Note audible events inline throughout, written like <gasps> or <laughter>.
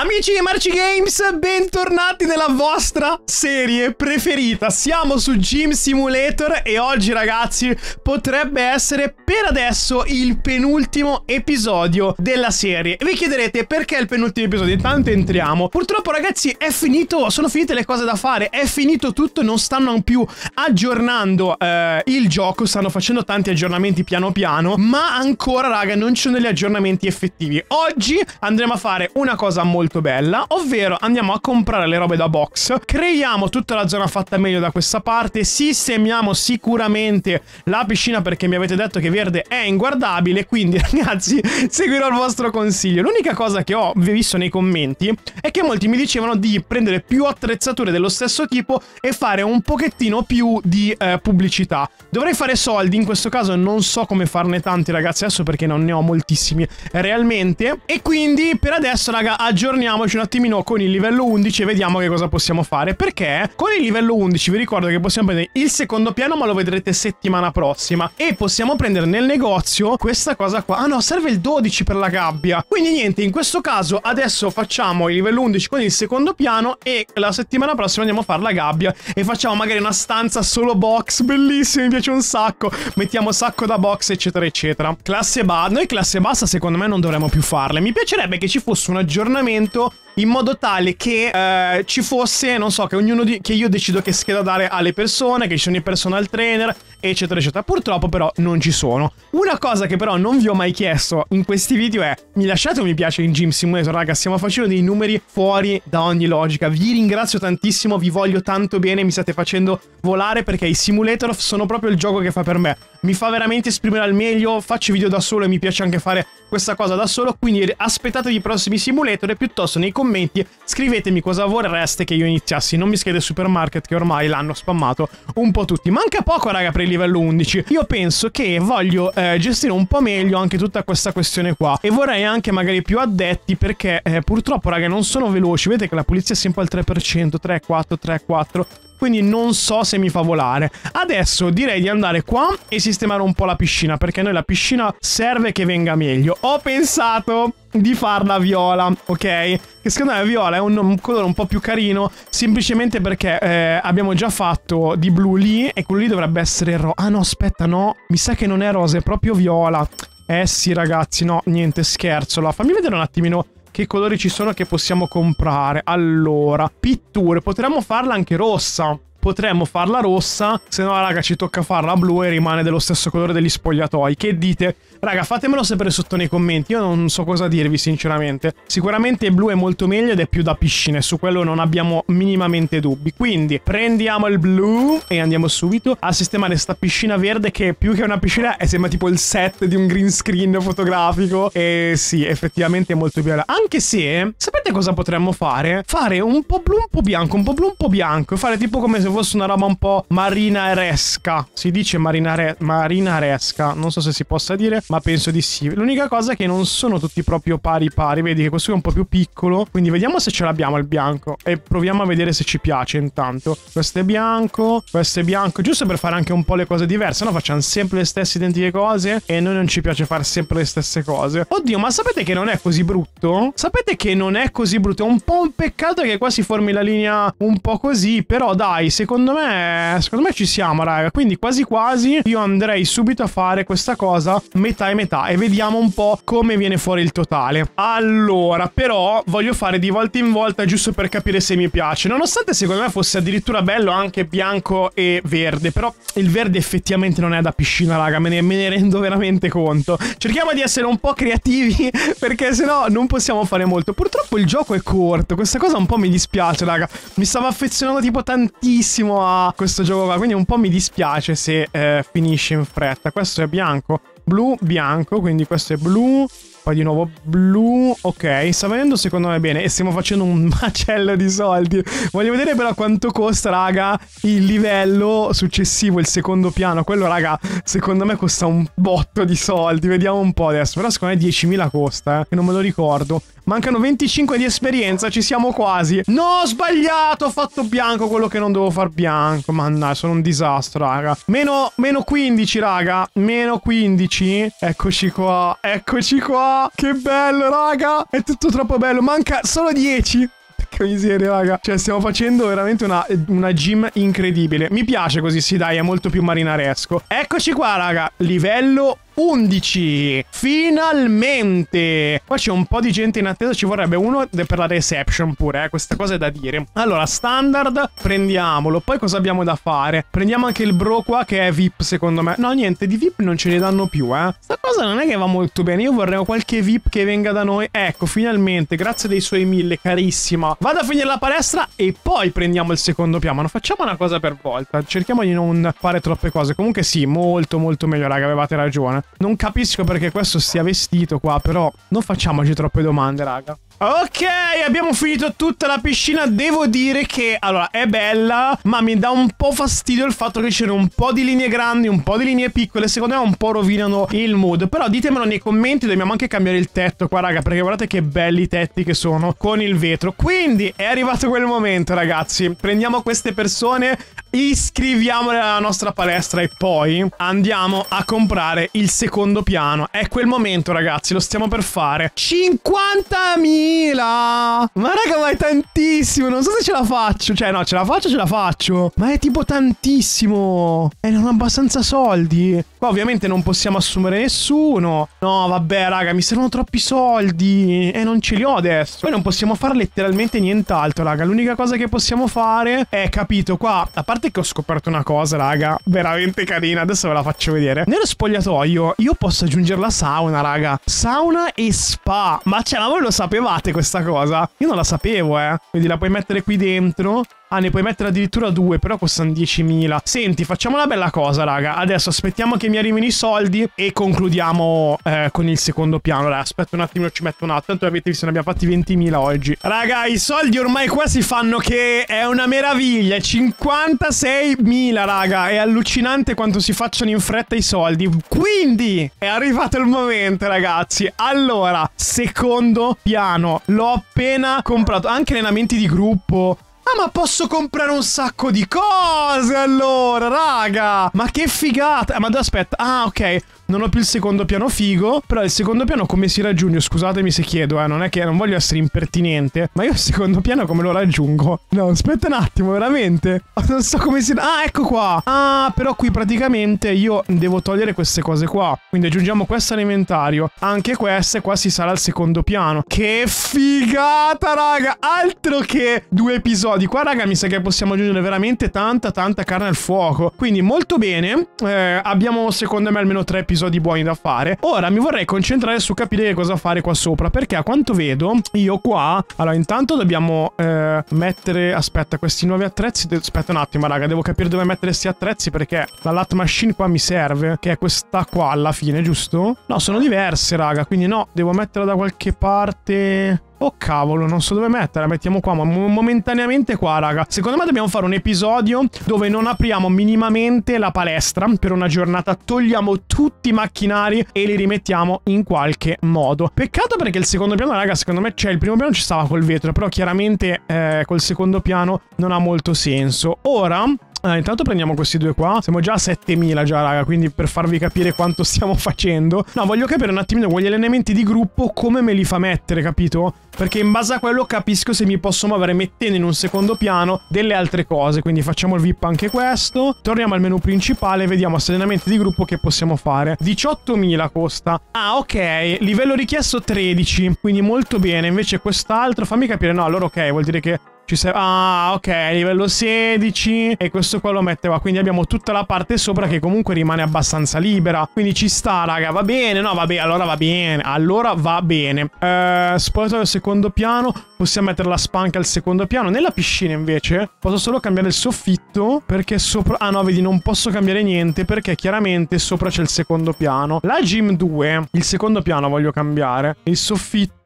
Amici di Marci Games, bentornati nella vostra serie preferita. Siamo su Gym Simulator e oggi ragazzi potrebbe essere per adesso il penultimo episodio della serie. E vi chiederete perché il penultimo episodio? Intanto entriamo. Purtroppo ragazzi è finito, sono finite le cose da fare, è finito tutto, non stanno più aggiornando eh, il gioco, stanno facendo tanti aggiornamenti piano piano, ma ancora raga non ci sono degli aggiornamenti effettivi. Oggi andremo a fare una cosa molto molto bella, ovvero andiamo a comprare le robe da box, creiamo tutta la zona fatta meglio da questa parte, sistemiamo sicuramente la piscina perché mi avete detto che verde è inguardabile, quindi <laughs> ragazzi seguirò il vostro consiglio. L'unica cosa che ho visto nei commenti è che molti mi dicevano di prendere più attrezzature dello stesso tipo e fare un pochettino più di eh, pubblicità. Dovrei fare soldi, in questo caso non so come farne tanti ragazzi adesso perché non ne ho moltissimi realmente e quindi per adesso raga aggiorniamo torniamoci un attimino con il livello 11 e vediamo che cosa possiamo fare. Perché con il livello 11 vi ricordo che possiamo prendere il secondo piano, ma lo vedrete settimana prossima. E possiamo prendere nel negozio questa cosa qua. Ah no, serve il 12 per la gabbia. Quindi niente, in questo caso adesso facciamo il livello 11 con il secondo piano e la settimana prossima andiamo a fare la gabbia e facciamo magari una stanza solo box. Bellissimo, mi piace un sacco. Mettiamo sacco da box, eccetera, eccetera. Classe bassa. Noi classe bassa secondo me non dovremmo più farle. Mi piacerebbe che ci fosse un aggiornamento ¡Gracias! in modo tale che eh, ci fosse, non so, che ognuno di che io decido che scheda dare alle persone, che ci sono i personal trainer, eccetera, eccetera. Purtroppo però non ci sono. Una cosa che però non vi ho mai chiesto in questi video è mi lasciate un mi piace in Gym Simulator, raga, stiamo facendo dei numeri fuori da ogni logica. Vi ringrazio tantissimo, vi voglio tanto bene, mi state facendo volare perché i simulator sono proprio il gioco che fa per me. Mi fa veramente esprimere al meglio, faccio video da solo e mi piace anche fare questa cosa da solo, quindi aspettatevi i prossimi simulator e piuttosto nei commenti commenti, scrivetemi cosa vorreste che io iniziassi, non mi schede Supermarket che ormai l'hanno spammato un po' tutti. Manca poco raga per il livello 11, io penso che voglio eh, gestire un po' meglio anche tutta questa questione qua e vorrei anche magari più addetti perché eh, purtroppo raga non sono veloci, vedete che la pulizia è sempre al 3%, 3, 4, 3, 4 quindi non so se mi fa volare. Adesso direi di andare qua e sistemare un po' la piscina, perché noi la piscina serve che venga meglio. Ho pensato di farla viola, ok? Che secondo me viola è un, un colore un po' più carino, semplicemente perché eh, abbiamo già fatto di blu lì e quello lì dovrebbe essere rosa. Ah no, aspetta, no, mi sa che non è rosa, è proprio viola. Eh sì ragazzi, no, niente, scherzo. Allora, fammi vedere un attimino che colori ci sono che possiamo comprare? Allora, pitture. Potremmo farla anche rossa potremmo farla rossa, se no raga ci tocca farla blu e rimane dello stesso colore degli spogliatoi. Che dite? Raga fatemelo sapere sotto nei commenti, io non so cosa dirvi sinceramente. Sicuramente il blu è molto meglio ed è più da piscine, su quello non abbiamo minimamente dubbi. Quindi prendiamo il blu e andiamo subito a sistemare sta piscina verde che più che una piscina è eh, sembra tipo il set di un green screen fotografico. E sì, effettivamente è molto bella. Anche se, sapete cosa potremmo fare? Fare un po' blu, un po' bianco, un po' blu, un po' bianco. Fare tipo come se se fosse una roba un po' marinaresca. Si dice marinare- marinaresca, non so se si possa dire, ma penso di sì. L'unica cosa è che non sono tutti proprio pari pari. Vedi che questo è un po' più piccolo. Quindi vediamo se ce l'abbiamo il bianco. E proviamo a vedere se ci piace intanto. Questo è bianco, questo è bianco. Giusto per fare anche un po' le cose diverse. No, facciamo sempre le stesse identiche cose. E noi non ci piace fare sempre le stesse cose. Oddio, ma sapete che non è così brutto? Sapete che non è così brutto? È un po' un peccato che qua si formi la linea un po' così. Però dai, secondo me, secondo me ci siamo, raga. Quindi quasi quasi io andrei subito a fare questa cosa metà e metà e vediamo un po' come viene fuori il totale. Allora, però voglio fare di volta in volta giusto per capire se mi piace. Nonostante secondo me fosse addirittura bello anche bianco e verde, però il verde effettivamente non è da piscina, raga, me ne, me ne rendo veramente conto. Cerchiamo di essere un po' creativi <laughs> perché sennò non possiamo fare molto. Purtroppo il gioco è corto, questa cosa un po' mi dispiace, raga. Mi stavo affezionando tipo tantissimo tantissimo a questo gioco qua, quindi un po' mi dispiace se eh, finisce in fretta. Questo è bianco, blu, bianco, quindi questo è blu, poi di nuovo blu, ok, sta venendo secondo me bene e stiamo facendo un <laughs> macello di soldi. Voglio vedere però quanto costa, raga, il livello successivo, il secondo piano. Quello, raga, secondo me costa un botto di soldi, vediamo un po' adesso. Però secondo me 10.000 costa, eh, che non me lo ricordo. Mancano 25 di esperienza, ci siamo quasi. No, ho sbagliato, ho fatto bianco quello che non devo far bianco. Mannaggia, sono un disastro, raga. Meno, meno 15, raga. Meno 15. Eccoci qua, eccoci qua. Che bello, raga. È tutto troppo bello. Manca solo 10. Che miseria, raga. Cioè, stiamo facendo veramente una, una, gym incredibile. Mi piace così, sì, dai, è molto più marinaresco. Eccoci qua, raga. Livello 11. Finalmente! Qua c'è un po' di gente in attesa, ci vorrebbe uno per la reception pure, eh? questa cosa è da dire. Allora, standard, prendiamolo. Poi cosa abbiamo da fare? Prendiamo anche il bro qua che è VIP secondo me. No, niente, di VIP non ce ne danno più, eh. Sta cosa non è che va molto bene, io vorrei qualche VIP che venga da noi. Ecco, finalmente, grazie dei suoi mille, carissima. Vado a finire la palestra e poi prendiamo il secondo piano. Non facciamo una cosa per volta, cerchiamo di non fare troppe cose. Comunque sì, molto molto meglio, raga, avevate ragione. Non capisco perché questo sia vestito qua, però non facciamoci troppe domande, raga. Ok, abbiamo finito tutta la piscina. Devo dire che, allora, è bella, ma mi dà un po' fastidio il fatto che c'erano un po' di linee grandi, un po' di linee piccole. Secondo me un po' rovinano il mood. Però ditemelo nei commenti, dobbiamo anche cambiare il tetto qua, raga, perché guardate che belli i tetti che sono con il vetro. Quindi è arrivato quel momento, ragazzi. Prendiamo queste persone, iscriviamole alla nostra palestra e poi andiamo a comprare il secondo piano. È quel momento, ragazzi, lo stiamo per fare. 50.000! Ma raga, ma è tantissimo, non so se ce la faccio. Cioè, no, ce la faccio, ce la faccio. Ma è tipo tantissimo. E non ho abbastanza soldi. Qua ovviamente non possiamo assumere nessuno. No, vabbè, raga, mi servono troppi soldi. E non ce li ho adesso. Poi non possiamo fare letteralmente nient'altro, raga. L'unica cosa che possiamo fare è, capito, qua, a parte parte che ho scoperto una cosa, raga, veramente carina, adesso ve la faccio vedere. Nello spogliatoio io posso aggiungere la sauna, raga. Sauna e spa. Ma cioè, ma voi lo sapevate questa cosa? Io non la sapevo, eh. Quindi la puoi mettere qui dentro Ah, ne puoi mettere addirittura due, però costano 10.000. Senti, facciamo una bella cosa, raga. Adesso aspettiamo che mi arrivino i soldi e concludiamo eh, con il secondo piano. Raga, aspetta un attimo, ci metto un attimo. Tanto avete visto, ne abbiamo fatti 20.000 oggi. Raga, i soldi ormai qua si fanno che è una meraviglia. 56.000, raga. È allucinante quanto si facciano in fretta i soldi. Quindi è arrivato il momento, ragazzi. Allora, secondo piano. L'ho appena comprato. Anche allenamenti di gruppo Ah, ma posso comprare un sacco di cose allora, raga! Ma che figata! Ah, ma aspetta, ah, ok. Non ho più il secondo piano figo, però il secondo piano come si raggiunge? Scusatemi se chiedo, eh, non è che non voglio essere impertinente, ma io il secondo piano come lo raggiungo? No, aspetta un attimo, veramente. Oh, non so come si... Ah, ecco qua! Ah, però qui praticamente io devo togliere queste cose qua. Quindi aggiungiamo questo all'inventario, anche queste, qua si sarà al secondo piano. Che figata, raga! Altro che due episodi di qua, raga, mi sa che possiamo aggiungere veramente tanta, tanta carne al fuoco. Quindi molto bene. Eh, abbiamo, secondo me, almeno tre episodi buoni da fare. Ora mi vorrei concentrare su capire cosa fare qua sopra. Perché a quanto vedo, io qua... Allora, intanto dobbiamo eh, mettere... Aspetta, questi nuovi attrezzi... Aspetta un attimo, raga. Devo capire dove mettere questi attrezzi perché la lat machine qua mi serve. Che è questa qua alla fine, giusto? No, sono diverse, raga. Quindi no, devo metterla da qualche parte... Oh cavolo, non so dove mettere, mettiamo qua, ma momentaneamente qua, raga. Secondo me dobbiamo fare un episodio dove non apriamo minimamente la palestra per una giornata, togliamo tutti i macchinari e li rimettiamo in qualche modo. Peccato perché il secondo piano, raga, secondo me, cioè il primo piano ci stava col vetro, però chiaramente eh, col secondo piano non ha molto senso. Ora Ah, intanto prendiamo questi due qua. Siamo già a 7000 già, raga, quindi per farvi capire quanto stiamo <laughs> facendo. No, voglio capire un attimino gli allenamenti di gruppo come me li fa mettere, capito? Perché in base a quello capisco se mi posso muovere mettendo in un secondo piano delle altre cose. Quindi facciamo il VIP anche questo. Torniamo al menu principale e vediamo allenamenti di gruppo che possiamo fare. 18.000 costa. Ah, ok. Livello richiesto 13, quindi molto bene. Invece quest'altro, fammi capire. No, allora ok, vuol dire che ci serve... Ah, ok, livello 16. E questo qua lo mette qua. Quindi abbiamo tutta la parte sopra che comunque rimane abbastanza libera. Quindi ci sta, raga. Va bene, no, va bene. Allora va bene. Allora va bene. Eh, spogliatoio al secondo piano. Possiamo mettere la spanca al secondo piano. Nella piscina, invece, posso solo cambiare il soffitto. Perché sopra... Ah, no, vedi, non posso cambiare niente. Perché chiaramente sopra c'è il secondo piano. La gym 2. Il secondo piano voglio cambiare. Il soffitto...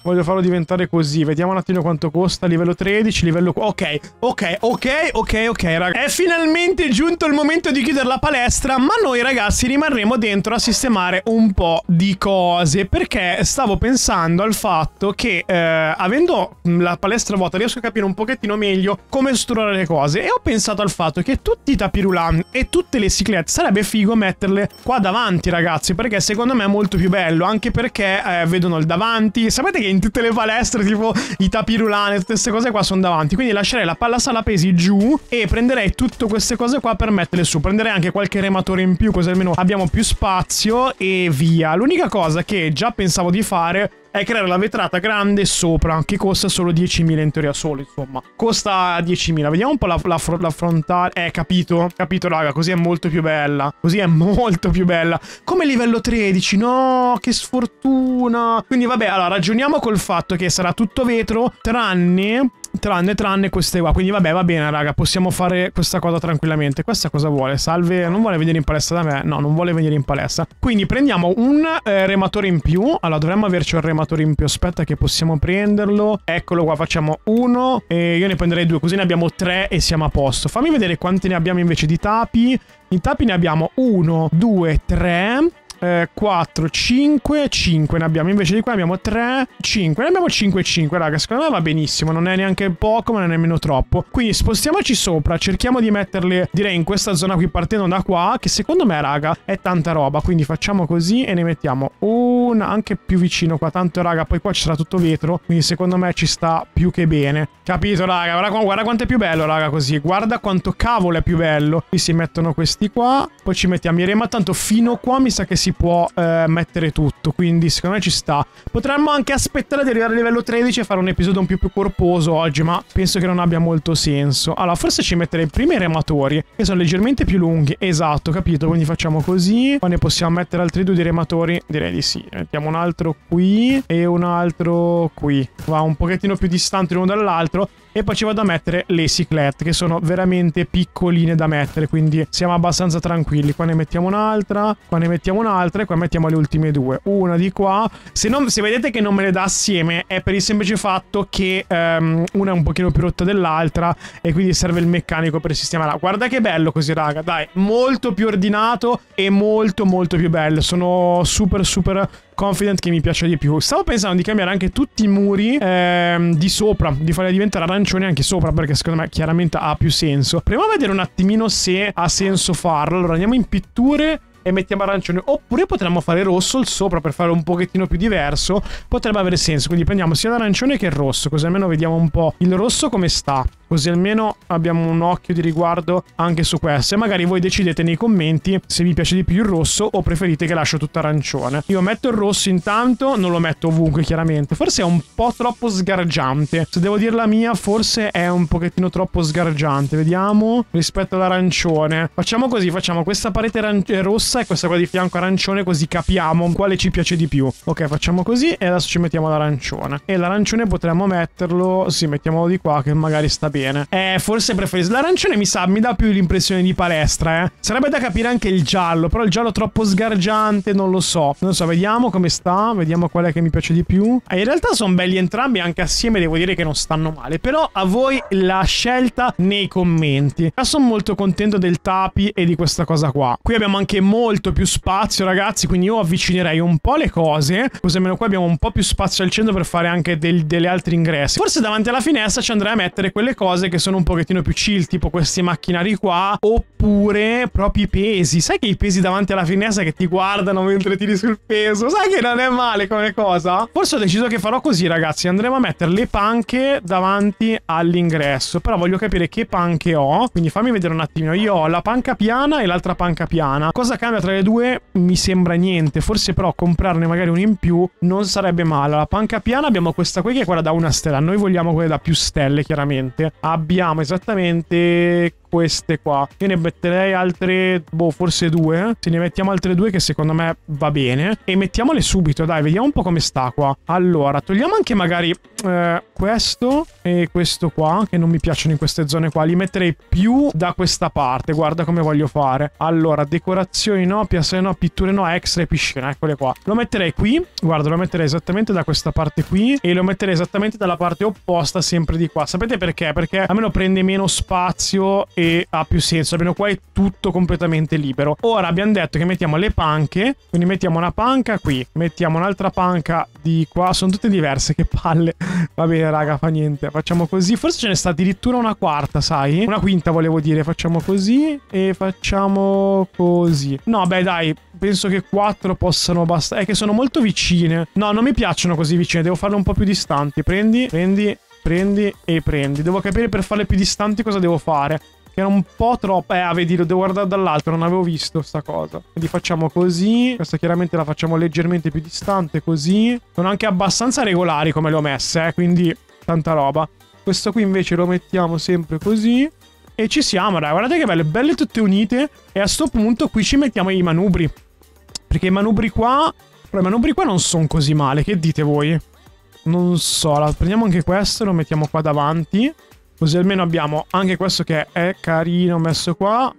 Voglio farlo diventare così. Vediamo un attimo quanto costa. Livello 13. 14 livello... Ok, ok, ok, ok, ok, ragazzi. È finalmente giunto il momento di chiudere la palestra, ma noi ragazzi rimarremo dentro a sistemare un po' di cose, perché stavo pensando al fatto che eh, avendo la palestra vuota riesco a capire un pochettino meglio come strutturare le cose e ho pensato al fatto che tutti i tapirulan e tutte le ciclette sarebbe figo metterle qua davanti ragazzi, perché secondo me è molto più bello, anche perché eh, vedono il davanti. Sapete che in tutte le palestre tipo i tapirulan e tutte queste cose qua sono secondo avanti. Quindi lascerei la palla sala pesi giù e prenderei tutte queste cose qua per metterle su. Prenderei anche qualche rematore in più, così almeno abbiamo più spazio e via. L'unica cosa che già pensavo di fare è creare la vetrata grande sopra, che costa solo 10.000 in teoria solo, insomma. Costa 10.000. Vediamo un po' la, la, la, frontale. Eh, capito? Capito, raga, così è molto più bella. Così è molto più bella. Come livello 13? No, che sfortuna. Quindi vabbè, allora ragioniamo col fatto che sarà tutto vetro, tranne Tranne, tranne queste qua. Quindi vabbè, va bene, raga. Possiamo fare questa cosa tranquillamente. Questa cosa vuole? Salve. Non vuole venire in palestra da me? No, non vuole venire in palestra. Quindi prendiamo un eh, rematore in più. Allora, dovremmo averci un rematore in più. Aspetta che possiamo prenderlo. Eccolo qua, facciamo uno. E io ne prenderei due, così ne abbiamo tre e siamo a posto. Fammi vedere quanti ne abbiamo invece di tapi. In tapi ne abbiamo uno, due, tre. 4, 5, 5 ne abbiamo. Invece di qua abbiamo 3, 5. Ne abbiamo 5 5, raga. Secondo me va benissimo. Non è neanche poco, ma non è nemmeno troppo. Quindi spostiamoci sopra. Cerchiamo di metterle, direi, in questa zona qui, partendo da qua. Che secondo me, raga, è tanta roba. Quindi facciamo così e ne mettiamo una anche più vicino qua. Tanto, raga, poi qua ci sarà tutto vetro. Quindi secondo me ci sta più che bene. Capito, raga? Guarda, guarda quanto è più bello, raga, così. Guarda quanto cavolo è più bello. Qui si mettono questi qua. Poi ci mettiamo i re. Ma tanto fino qua mi sa che si si può eh, mettere tutto, quindi secondo me ci sta. Potremmo anche aspettare di arrivare al livello 13 e fare un episodio un po' più, corposo oggi, ma penso che non abbia molto senso. Allora, forse ci metterei prima i rematori, che sono leggermente più lunghi. Esatto, capito, quindi facciamo così. Qua ne possiamo mettere altri due di rematori? Direi di sì. mettiamo un altro qui e un altro qui. Va un pochettino più distante l'uno dall'altro e poi ci vado a mettere le ciclette che sono veramente piccoline da mettere quindi siamo abbastanza tranquilli qua ne mettiamo un'altra qua ne mettiamo un'altra altre, qua mettiamo le ultime due, una di qua. Se, non, se vedete che non me le dà assieme è per il semplice fatto che um, una è un pochino più rotta dell'altra e quindi serve il meccanico per sistemarla. Guarda che bello così raga, dai, molto più ordinato e molto molto più bello. Sono super super confident che mi piace di più. Stavo pensando di cambiare anche tutti i muri ehm, di sopra, di farli diventare arancioni anche sopra, perché secondo me chiaramente ha più senso. Proviamo a vedere un attimino se ha senso farlo. Allora andiamo in pitture e mettiamo arancione. Oppure potremmo fare rosso il sopra per fare un pochettino più diverso. Potrebbe avere senso. Quindi prendiamo sia l'arancione che il rosso. Così almeno vediamo un po' il rosso come sta. Così almeno abbiamo un occhio di riguardo anche su questo. E magari voi decidete nei commenti se vi piace di più il rosso o preferite che lascio tutto arancione. Io metto il rosso intanto, non lo metto ovunque chiaramente. Forse è un po' troppo sgargiante. Se devo dire la mia, forse è un pochettino troppo sgargiante. Vediamo rispetto all'arancione. Facciamo così, facciamo questa parete eh, rossa rossa e questa qua di fianco arancione così capiamo quale ci piace di più. Ok, facciamo così e adesso ci mettiamo l'arancione. E l'arancione potremmo metterlo... Sì, mettiamolo di qua che magari sta bene. Eh, forse preferisco... L'arancione mi sa, mi dà più l'impressione di palestra, eh. Sarebbe da capire anche il giallo, però il giallo troppo sgargiante, non lo so. Non so, vediamo come sta, vediamo qual è che mi piace di più. Eh, in realtà sono belli entrambi, anche assieme devo dire che non stanno male. Però a voi la scelta nei commenti. Ma sono molto contento del tapi e di questa cosa qua. Qui abbiamo anche molto molto più spazio, ragazzi. Quindi io avvicinerei un po' le cose. Così almeno qua abbiamo un po' più spazio al centro per fare anche del, delle altre ingressi. Forse davanti alla finestra ci andrei a mettere quelle cose che sono un pochettino più chill, tipo questi macchinari qua. Oppure proprio i pesi. Sai che i pesi davanti alla finestra che ti guardano mentre tiri sul peso? Sai che non è male come cosa? Forse ho deciso che farò così, ragazzi. Andremo a mettere le panche davanti all'ingresso. Però voglio capire che panche ho. Quindi fammi vedere un attimo. Io ho la panca piana e l'altra panca piana. Cosa cambia? scambio tra le due mi sembra niente. Forse però comprarne magari una in più non sarebbe male. La panca piana abbiamo questa qui che è quella da una stella. Noi vogliamo quella da più stelle, chiaramente. Abbiamo esattamente queste qua. Io ne metterei altre, boh, forse due. Eh. Se ne mettiamo altre due che secondo me va bene. E mettiamole subito, dai, vediamo un po' come sta qua. Allora, togliamo anche magari eh, questo e questo qua, che non mi piacciono in queste zone qua. Li metterei più da questa parte, guarda come voglio fare. Allora, decorazioni no, piastre no, pitture no, extra e piscina, eccole qua. Lo metterei qui, guarda, lo metterei esattamente da questa parte qui e lo metterei esattamente dalla parte opposta, sempre di qua. Sapete perché? Perché almeno prende meno spazio e ha più senso. Almeno qua è tutto completamente libero. Ora abbiamo detto che mettiamo le panche, quindi mettiamo una panca qui, mettiamo un'altra panca di qua, sono tutte diverse, che palle. <laughs> Va bene raga, fa niente, facciamo così. Forse ce ne sta addirittura una quarta, sai? Una quinta volevo dire, facciamo così e facciamo così. No, beh dai, penso che quattro possano bastare. È che sono molto vicine. No, non mi piacciono così vicine, devo farle un po' più distanti. Prendi, prendi, prendi e prendi. Devo capire per farle più distanti cosa devo fare. Che era un po' troppo. Eh, vedi, lo devo guardare dall'alto. Non avevo visto sta cosa. Quindi facciamo così. Questa chiaramente la facciamo leggermente più distante, così. Sono anche abbastanza regolari come le ho messe, eh. Quindi, tanta roba. Questo qui invece lo mettiamo sempre così. E ci siamo, raga. Guardate che belle, belle tutte unite. E a sto punto qui ci mettiamo i manubri. Perché i manubri qua... Però i manubri qua non sono così male. Che dite voi? Non so, la prendiamo anche questo e lo mettiamo qua davanti. Così almeno abbiamo anche questo che è carino messo qua.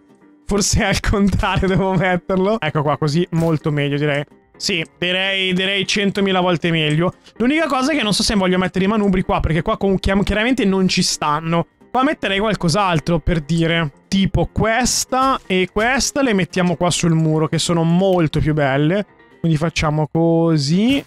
Forse è al contrario devo metterlo. Ecco qua, così molto meglio direi. Sì, direi, direi 100.000 volte meglio. L'unica cosa è che non so se voglio mettere i manubri qua, perché qua chiaramente non ci stanno. Qua metterei qualcos'altro, per dire. Tipo questa e questa le mettiamo qua sul muro, che sono molto più belle. Quindi facciamo così.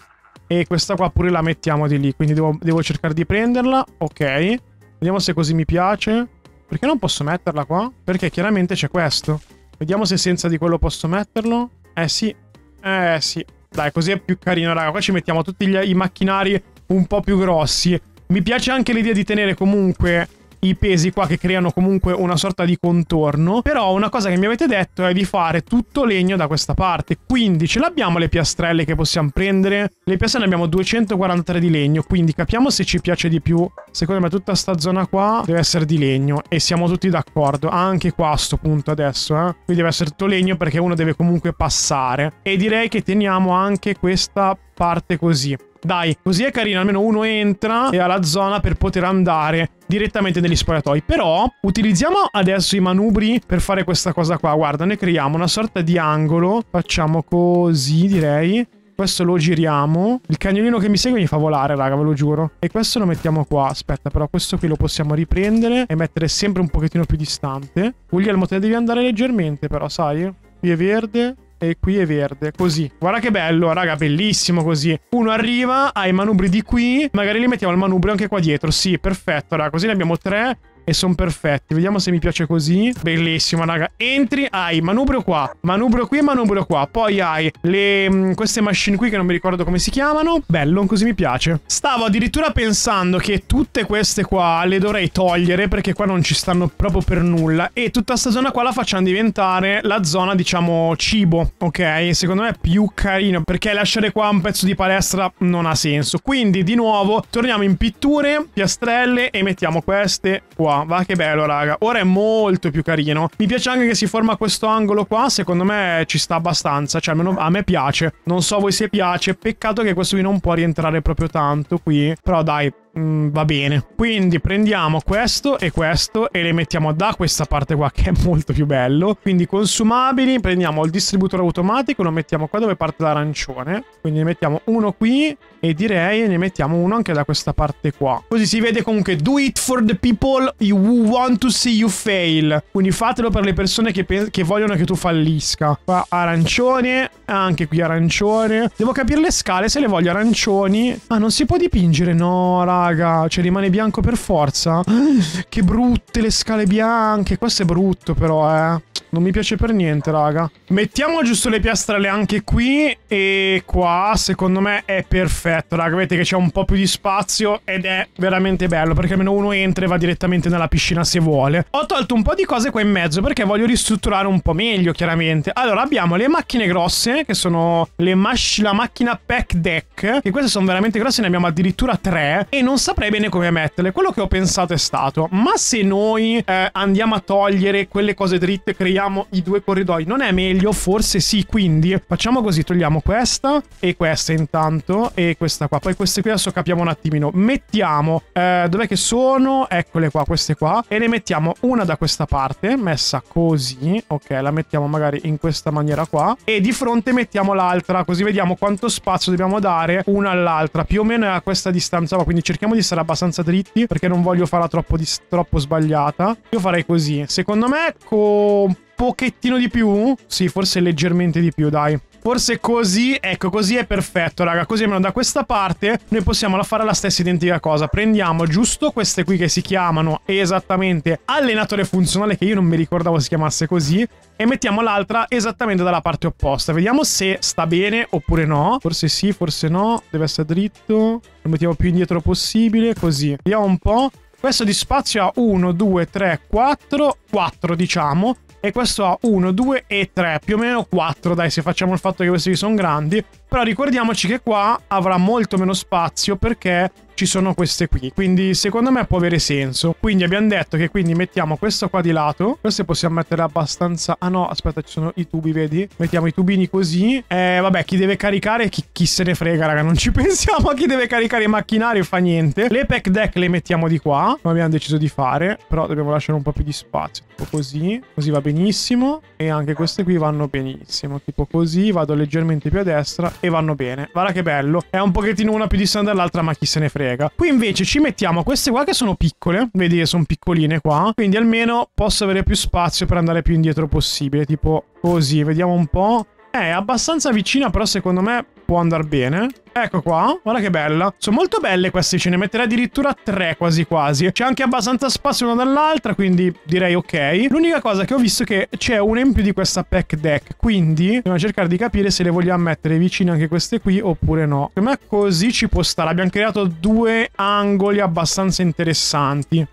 E questa qua pure la mettiamo di lì, quindi devo, devo cercare di prenderla. Ok. Vediamo se così mi piace. Perché non posso metterla qua? Perché chiaramente c'è questo. Vediamo se senza di quello posso metterlo. Eh sì. Eh sì. Dai, così è più carino, raga. Qua ci mettiamo tutti gli, i macchinari un po' più grossi. Mi piace anche l'idea di tenere comunque i pesi qua che creano comunque una sorta di contorno. Però una cosa che mi avete detto è di fare tutto legno da questa parte. Quindi ce l'abbiamo le piastrelle che possiamo prendere? Le piastrelle abbiamo 243 di legno, quindi capiamo se ci piace di più. Secondo me tutta sta zona qua deve essere di legno e siamo tutti d'accordo. Anche qua a sto punto adesso, eh. Qui deve essere tutto legno perché uno deve comunque passare. E direi che teniamo anche questa parte così. Dai, così è carino, almeno uno entra e ha la zona per poter andare direttamente negli spogliatoi. Però utilizziamo adesso i manubri per fare questa cosa qua. Guarda, ne creiamo una sorta di angolo. Facciamo così, direi. Questo lo giriamo. Il cagnolino che mi segue mi fa volare, raga, ve lo giuro. E questo lo mettiamo qua. Aspetta, però questo qui lo possiamo riprendere e mettere sempre un pochettino più distante. Guglielmo, te devi andare leggermente, però, sai? Qui è verde. E qui è verde, così. Guarda che bello, raga, bellissimo così. Uno arriva, ha i manubri di qui, magari li mettiamo al manubrio anche qua dietro. Sì, perfetto, raga, così ne abbiamo tre e sono perfetti. Vediamo se mi piace così. Bellissima, raga. Entri, hai manubrio qua, manubrio qui e manubrio qua. Poi hai le, mm, queste machine qui che non mi ricordo come si chiamano. Bello, così mi piace. Stavo addirittura pensando che tutte queste qua le dovrei togliere perché qua non ci stanno proprio per nulla. E tutta questa zona qua la facciamo diventare la zona, diciamo, cibo. Ok? Secondo me è più carino perché lasciare qua un pezzo di palestra non ha senso. Quindi, di nuovo, torniamo in pitture, piastrelle e mettiamo queste qua. Va che bello, raga. Ora è molto più carino. Mi piace anche che si forma questo angolo qua. Secondo me ci sta abbastanza. Cioè, almeno a me piace. Non so voi se piace. Peccato che questo qui non può rientrare proprio tanto qui. Però dai, Mm, va bene. Quindi prendiamo questo e questo e le mettiamo da questa parte qua che è molto più bello. Quindi consumabili, prendiamo il distributore automatico, lo mettiamo qua dove parte l'arancione. Quindi ne mettiamo uno qui e direi ne mettiamo uno anche da questa parte qua. Così si vede comunque do it for the people you want to see you fail. Quindi fatelo per le persone che, che vogliono che tu fallisca. Qua arancione, anche qui arancione. Devo capire le scale se le voglio arancioni. Ah, non si può dipingere, no, raga raga, cioè rimane bianco per forza. <gasps> Che brutte le scale bianche. Questo è brutto però, eh. Non mi piace per niente, raga. Mettiamo giusto le piastrelle anche qui e qua, secondo me, è perfetto, raga. Vedete che c'è un po' più di spazio ed è veramente bello, perché almeno uno entra e va direttamente nella piscina se vuole. Ho tolto un po' di cose qua in mezzo perché voglio ristrutturare un po' meglio, chiaramente. Allora, abbiamo le macchine grosse, che sono le la macchina pack deck, che queste sono veramente grosse, ne abbiamo addirittura tre, e non non saprei bene come metterle. Quello che ho pensato è stato, ma se noi eh, andiamo a togliere quelle cose dritte, creiamo i due corridoi, non è meglio? Forse sì, quindi facciamo così, togliamo questa e questa intanto e questa qua. Poi queste qui adesso capiamo un attimino. Mettiamo, eh, dov'è che sono? Eccole qua, queste qua. E ne mettiamo una da questa parte, messa così. Ok, la mettiamo magari in questa maniera qua. E di fronte mettiamo l'altra, così vediamo quanto spazio dobbiamo dare una all'altra. Più o meno è a questa distanza qua, quindi cerchiamo cerchiamo di stare abbastanza dritti perché non voglio farla troppo, di, troppo sbagliata. Io farei così. Secondo me con pochettino di più? Sì, forse leggermente di più, dai. Forse così, ecco, così è perfetto, raga. Così almeno da questa parte noi possiamo fare la stessa identica cosa. Prendiamo giusto queste qui che si chiamano esattamente allenatore funzionale, che io non mi ricordavo si chiamasse così, e mettiamo l'altra esattamente dalla parte opposta. Vediamo se sta bene oppure no. Forse sì, forse no. Deve essere dritto. Lo mettiamo più indietro possibile, così. Vediamo un po'. Questo di spazio ha 1, 2, 3, 4, 4 diciamo e questo ha 1, 2 e 3, più o meno 4, dai, se facciamo il fatto che questi sono grandi. Però ricordiamoci che qua avrà molto meno spazio perché ci sono queste qui. Quindi secondo me può avere senso. Quindi abbiamo detto che quindi mettiamo questo qua di lato. Queste possiamo mettere abbastanza... Ah no, aspetta, ci sono i tubi, vedi? Mettiamo i tubini così. Eh, vabbè, chi deve caricare, chi, chi se ne frega, raga. Non ci <laughs> pensiamo a chi deve caricare i macchinari, fa niente. Le pack deck le mettiamo di qua, come abbiamo deciso di fare. Però dobbiamo lasciare un po' più di spazio, tipo così. Così va benissimo. E anche queste qui vanno benissimo, tipo così. Vado leggermente più a destra e vanno bene. Guarda che bello. È un pochettino una più distante dall'altra, ma chi se ne frega frega. Qui invece ci mettiamo queste qua che sono piccole, vedi che sono piccoline qua, quindi almeno posso avere più spazio per andare più indietro possibile, tipo così, vediamo un po'. Eh, è abbastanza vicina, però secondo me può andare bene. Ecco qua, guarda che bella. Sono molto belle queste, ce ne metterei addirittura tre quasi quasi. C'è anche abbastanza spazio una dall'altra, quindi direi ok. L'unica cosa che ho visto è che c'è un in più di questa pack deck, quindi dobbiamo cercare di capire se le vogliamo mettere vicine anche queste qui oppure no. Secondo me così ci può stare, abbiamo creato due angoli abbastanza interessanti.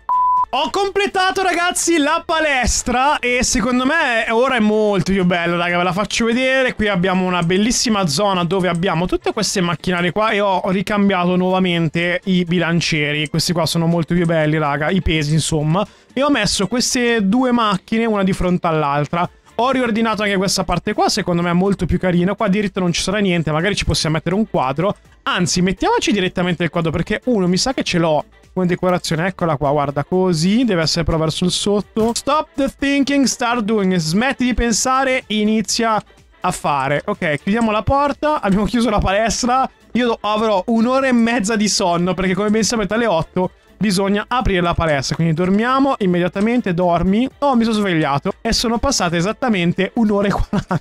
Ho completato ragazzi la palestra e secondo me ora è molto più bello, raga, ve la faccio vedere. Qui abbiamo una bellissima zona dove abbiamo tutte queste macchinari qua e ho ricambiato nuovamente i bilancieri. Questi qua sono molto più belli, raga, i pesi insomma. E ho messo queste due macchine una di fronte all'altra. Ho riordinato anche questa parte qua, secondo me è molto più carina. Qua diritto non ci sarà niente, magari ci possiamo mettere un quadro. Anzi, mettiamoci direttamente il quadro perché uno mi sa che ce l'ho come decorazione. Eccola qua, guarda, così. Deve essere però verso il sotto. Stop the thinking, start doing. Smetti di pensare, inizia a fare. Ok, chiudiamo la porta. Abbiamo chiuso la palestra. Io avrò un'ora e mezza di sonno perché come ben sapete alle 8 bisogna aprire la palestra. Quindi dormiamo immediatamente, dormi. Oh, mi sono svegliato e sono passate esattamente un'ora e 40.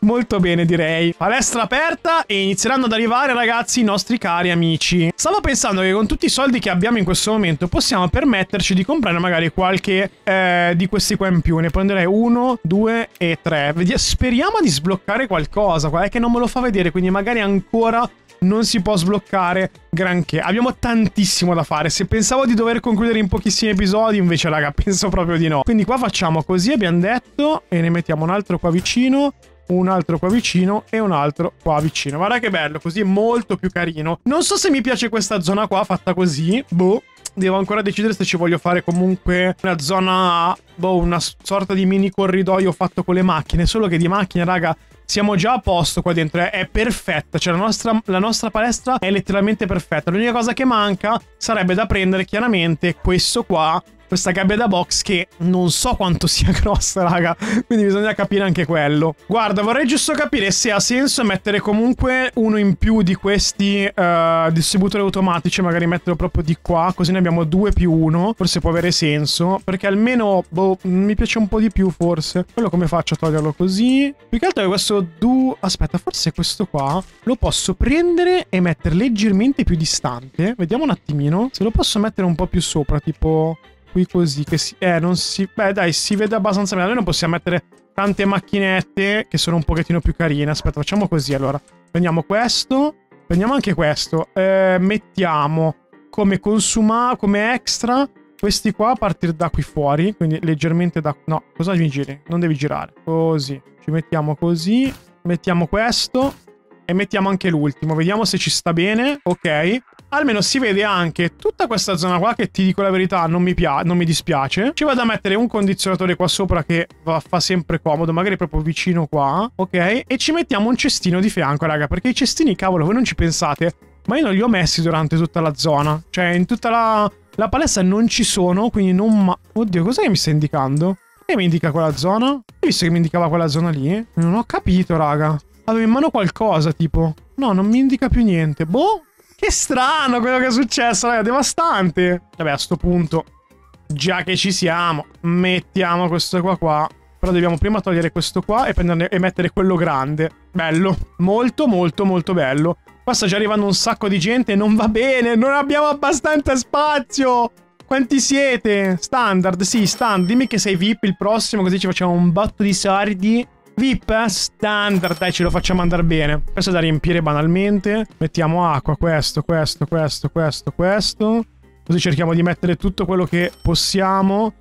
<laughs> Molto bene direi Palestra aperta e inizieranno ad arrivare ragazzi i nostri cari amici Stavo pensando che con tutti i soldi che abbiamo in questo momento Possiamo permetterci di comprare magari qualche eh, di questi qua in più Ne prenderei uno, due e tre Speriamo di sbloccare qualcosa Qua è che non me lo fa vedere quindi magari ancora non si può sbloccare granché. Abbiamo tantissimo da fare. Se pensavo di dover concludere in pochissimi episodi, invece, raga, <laughs> penso proprio di no. Quindi qua facciamo così, abbiamo detto, e ne mettiamo un altro qua vicino un altro qua vicino e un altro qua vicino. Guarda che bello, così è molto più carino. Non so se mi piace questa zona qua fatta così, boh. Devo ancora decidere se ci voglio fare comunque una zona, boh, una sorta di mini corridoio fatto con le macchine. Solo che di macchine, raga, siamo già a posto qua dentro. Eh. È, perfetta. Cioè, la nostra, la nostra, palestra è letteralmente perfetta. L'unica cosa che manca sarebbe da prendere chiaramente questo qua questa gabbia da box che non so quanto <laughs> sia grossa, raga. Quindi bisogna capire anche quello. Guarda, vorrei giusto capire se ha senso mettere comunque uno in più di questi uh, distributori automatici, magari metterlo proprio di qua, così ne abbiamo due più uno. Forse può avere senso, perché almeno boh, mi piace un po' di più, forse. Quello come faccio a toglierlo così? Più che altro è questo du... Aspetta, forse questo qua lo posso prendere e mettere leggermente più distante. Vediamo un attimino. Se lo posso mettere un po' più sopra, tipo qui così, che si... Eh, non si... Beh, dai, si vede abbastanza bene. Noi non possiamo mettere tante macchinette che sono un pochettino più carine. Aspetta, facciamo così, allora. Prendiamo questo. Prendiamo anche questo. Eh, mettiamo come consuma, come extra, questi qua a partire da qui fuori. Quindi leggermente da... No, cosa mi giri? Non devi girare. Così. Ci mettiamo così. Mettiamo questo. E mettiamo anche l'ultimo. Vediamo se ci sta bene. Ok. Almeno si vede anche tutta questa zona qua che ti dico la verità non mi, non mi dispiace. Ci vado a mettere un condizionatore qua sopra che fa sempre comodo, magari proprio vicino qua, ok? E ci mettiamo un cestino di fianco, raga, perché i cestini, cavolo, voi non ci pensate, ma io non li ho messi durante tutta la zona. Cioè, in tutta la, la palestra non ci sono, quindi non... Ma... Oddio, cos'è che mi sta indicando? che mi indica quella zona? Hai visto che mi indicava quella zona lì? Non ho capito, raga. Avevo in mano qualcosa, tipo. No, non mi indica più niente. Boh, che strano quello che è successo, ragazzi. devastante. Vabbè, a sto punto, già che ci siamo, mettiamo questo qua qua. Però dobbiamo prima togliere questo qua e, prenderne, e mettere quello grande. Bello. Molto, molto, molto bello. Qua sta già arrivando un sacco di gente non va bene. Non abbiamo abbastanza spazio. Quanti siete? Standard, sì, stand. Dimmi che sei VIP il prossimo, così ci facciamo un botto di sardi. VIP standard, dai ce lo facciamo andare bene. Questo è da riempire banalmente. Mettiamo acqua, questo, questo, questo, questo, questo. Così cerchiamo di mettere tutto quello che possiamo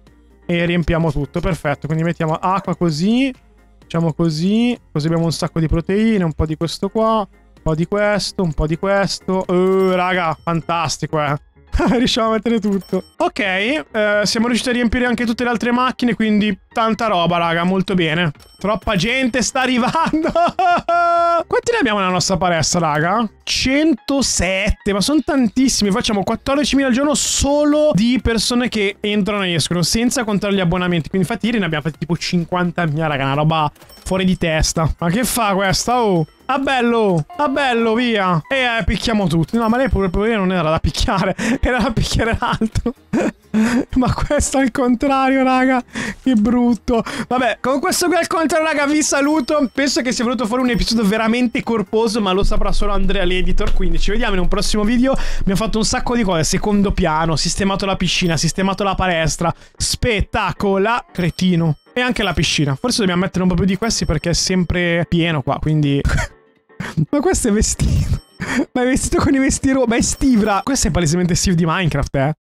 e riempiamo tutto. Perfetto, quindi mettiamo acqua così, facciamo così, così abbiamo un sacco di proteine, un po' di questo qua, un po' di questo, un po' di questo. Oh, raga, fantastico, eh. <laughs> Riusciamo a mettere tutto. Ok, eh, siamo riusciti a riempire anche tutte le altre macchine, quindi Tanta roba, raga, molto bene. Troppa gente sta arrivando. <laughs> Quanti ne abbiamo nella nostra palestra, raga? 107, ma sono tantissimi. Facciamo 14.000 al giorno solo di persone che entrano e escono, senza contare gli abbonamenti. Quindi infatti ieri ne abbiamo fatti tipo 50.000, raga, una roba fuori di testa. Ma che fa questa, oh? Ah bello, ah bello, via. E eh, picchiamo tutti. No, ma lei pure non era da picchiare, <laughs> era da picchiare l'altro <laughs> Ma questo al contrario, raga. Che brutto. Vabbè, con questo qui al contrario, raga, vi saluto. Penso che sia venuto fuori un episodio veramente corposo, ma lo saprà solo Andrea l'editor. Quindi ci vediamo in un prossimo video. Mi ha fatto un sacco di cose. Secondo piano, sistemato la piscina, sistemato la palestra. Spettacola, cretino. E anche la piscina. Forse dobbiamo mettere un po' più di questi perché è sempre pieno qua, quindi... <laughs> ma questo è vestito. ma è vestito con i vestiti... Ma è Stivra. Questo è palesemente Steve di Minecraft, eh.